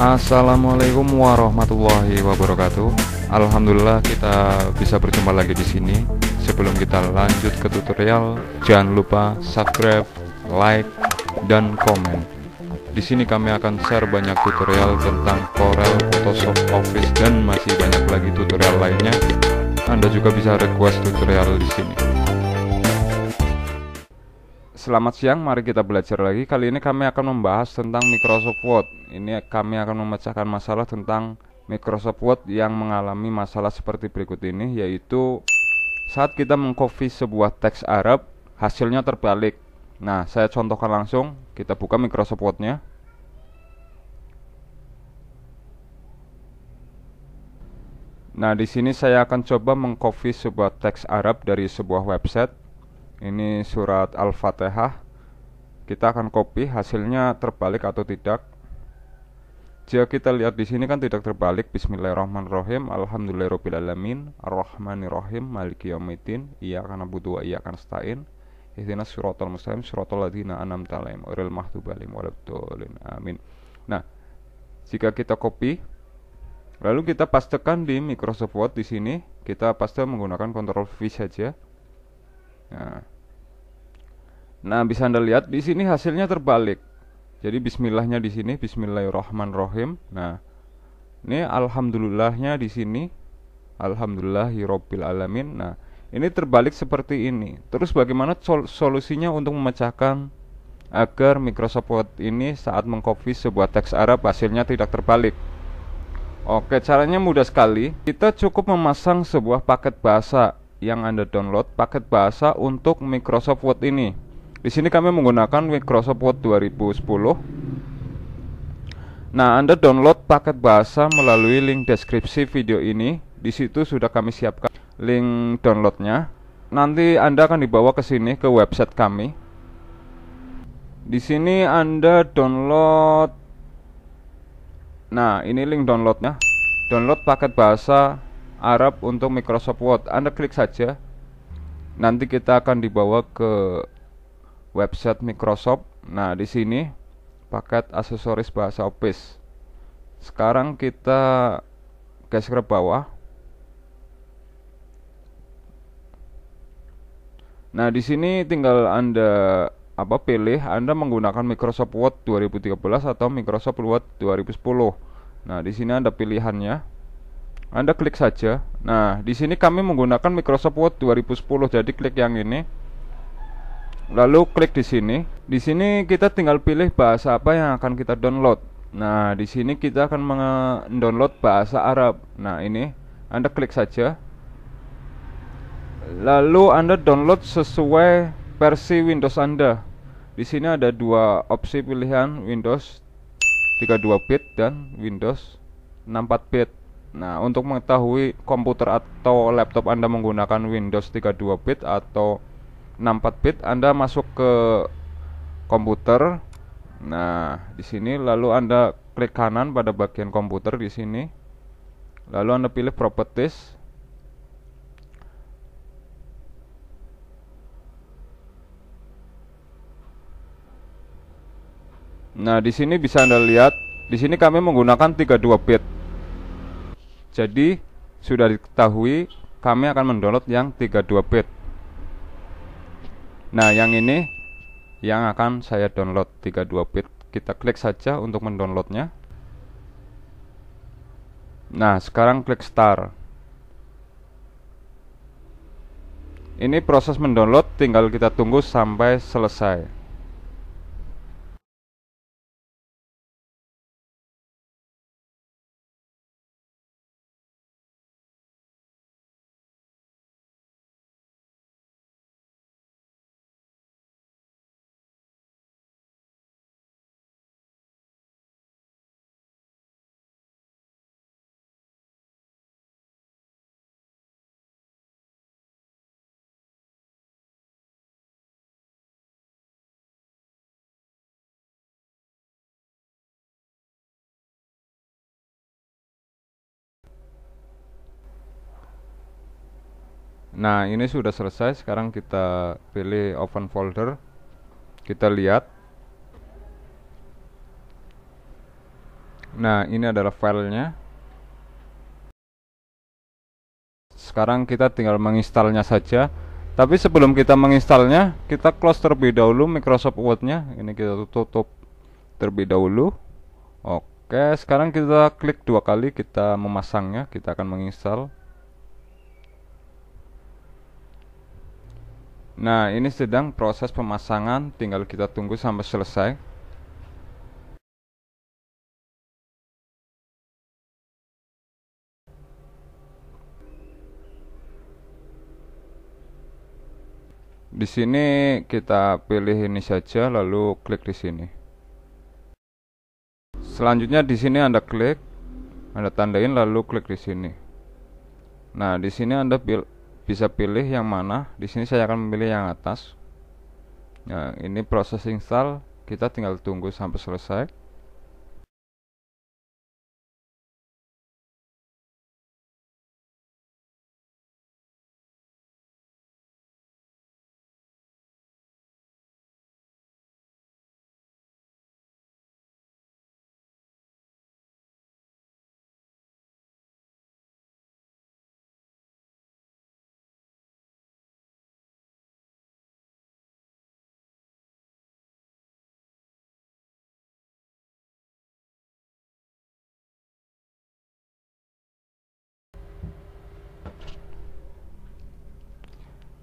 Assalamualaikum warahmatullahi wabarakatuh. Alhamdulillah kita bisa berjumpa lagi di sini. Sebelum kita lanjut ke tutorial, jangan lupa subscribe, like, dan komen. Di sini kami akan share banyak tutorial tentang Corel, Photoshop, Office dan masih banyak lagi tutorial lainnya. Anda juga bisa request tutorial di sini. Selamat siang, mari kita belajar lagi. Kali ini kami akan membahas tentang Microsoft Word. Ini kami akan memecahkan masalah tentang Microsoft Word yang mengalami masalah seperti berikut ini, yaitu saat kita mengcopy sebuah teks Arab, hasilnya terbalik. Nah, saya contohkan langsung. Kita buka Microsoft Word-nya. Nah, di sini saya akan coba mengcopy sebuah teks Arab dari sebuah website ini surat Al-Fatihah kita akan copy hasilnya terbalik atau tidak jika kita lihat di sini kan tidak terbalik Bismillahirrahmanirrahim Alhamdulillahirrahmanirrahim Ar-Rahmanirrahim Ia akan Iyakana dua Iya akan stain Ihdina suratul muslim, Suratul ladhina anam talaim Uril mahtubalim Walabdolin Amin Nah Jika kita copy Lalu kita pastekan di Microsoft Word di sini kita paste menggunakan Ctrl V saja. Nah, Nah, bisa Anda lihat di sini hasilnya terbalik. Jadi bismillahnya di sini bismillahirrahmanirrahim. Nah, ini alhamdulillahnya di sini alhamdulillahirabbil alamin. Nah, ini terbalik seperti ini. Terus bagaimana solusinya untuk memecahkan agar Microsoft Word ini saat mengcopy sebuah teks Arab hasilnya tidak terbalik? Oke, caranya mudah sekali. Kita cukup memasang sebuah paket bahasa yang Anda download, paket bahasa untuk Microsoft Word ini. Di sini kami menggunakan Microsoft Word 2010. Nah, Anda download paket bahasa melalui link deskripsi video ini. Di situ sudah kami siapkan link downloadnya. Nanti Anda akan dibawa ke sini ke website kami. Di sini Anda download. Nah, ini link downloadnya. Download paket bahasa Arab untuk Microsoft Word. Anda klik saja. Nanti kita akan dibawa ke website Microsoft. Nah, di sini paket aksesoris bahasa Office. Sekarang kita geser ke bawah. Nah, di sini tinggal Anda apa pilih Anda menggunakan Microsoft Word 2013 atau Microsoft Word 2010. Nah, di sini ada pilihannya. Anda klik saja. Nah, di sini kami menggunakan Microsoft Word 2010, jadi klik yang ini lalu klik di sini. Di sini kita tinggal pilih bahasa apa yang akan kita download. Nah, di sini kita akan mendownload bahasa Arab. Nah, ini Anda klik saja. Lalu Anda download sesuai versi Windows Anda. Di sini ada dua opsi pilihan Windows 32 bit dan Windows 64 bit. Nah, untuk mengetahui komputer atau laptop Anda menggunakan Windows 32 bit atau 64 bit Anda masuk ke komputer. Nah, di sini lalu Anda klik kanan pada bagian komputer di sini. Lalu Anda pilih properties. Nah, di sini bisa Anda lihat, di sini kami menggunakan 32 bit. Jadi, sudah diketahui kami akan mendownload yang 32 bit. Nah, yang ini yang akan saya download 32 bit. Kita klik saja untuk mendownloadnya. Nah, sekarang klik start. Ini proses mendownload tinggal kita tunggu sampai selesai. nah ini sudah selesai sekarang kita pilih open folder kita lihat nah ini adalah filenya sekarang kita tinggal menginstalnya saja tapi sebelum kita menginstalnya kita close terlebih dahulu Microsoft Word-nya ini kita tutup terlebih dahulu oke sekarang kita klik dua kali kita memasangnya kita akan menginstal Nah, ini sedang proses pemasangan, tinggal kita tunggu sampai selesai. Di sini kita pilih ini saja lalu klik di sini. Selanjutnya di sini Anda klik, Anda tandain lalu klik di sini. Nah, di sini Anda pilih bisa pilih yang mana di sini saya akan memilih yang atas nah ini proses install kita tinggal tunggu sampai selesai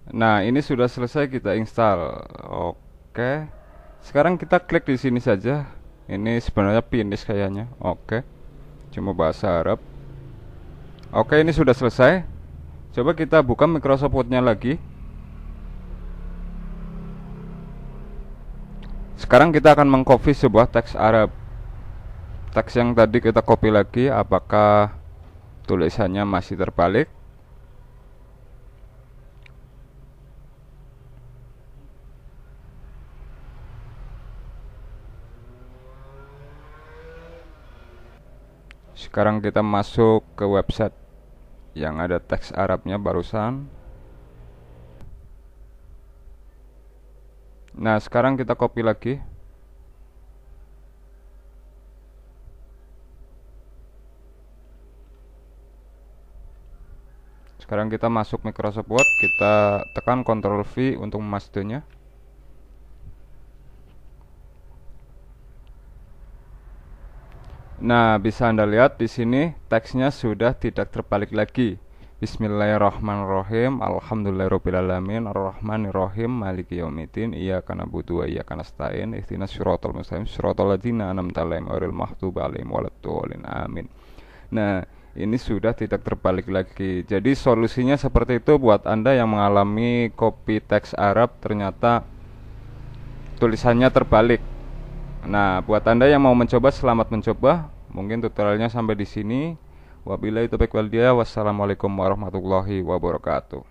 Nah, ini sudah selesai kita install. Oke. Sekarang kita klik di sini saja. Ini sebenarnya finish kayaknya. Oke. Cuma bahasa Arab. Oke, ini sudah selesai. Coba kita buka Microsoft Word-nya lagi. Sekarang kita akan mengcopy sebuah teks Arab. Teks yang tadi kita copy lagi apakah tulisannya masih terbalik? sekarang kita masuk ke website yang ada teks Arabnya barusan nah sekarang kita copy lagi sekarang kita masuk Microsoft Word kita tekan Ctrl V untuk memastikannya Nah, bisa Anda lihat di sini teksnya sudah tidak terbalik lagi. Bismillahirrahmanirrahim. Alhamdulillahirabbil arrahmanirrahim, maliki yaumiddin, iyyaka na'budu wa iyyaka nasta'in, Ihdinash shiratal mustaqim, shiratal ladzina an'amta 'alaihim ghairil maghdubi 'alaihim waladdallin. Amin. Nah, ini sudah tidak terbalik lagi. Jadi solusinya seperti itu buat Anda yang mengalami copy teks Arab ternyata tulisannya terbalik Nah, buat Anda yang mau mencoba selamat mencoba. Mungkin tutorialnya sampai di sini. Wabillahi taufiq wal Wassalamualaikum warahmatullahi wabarakatuh.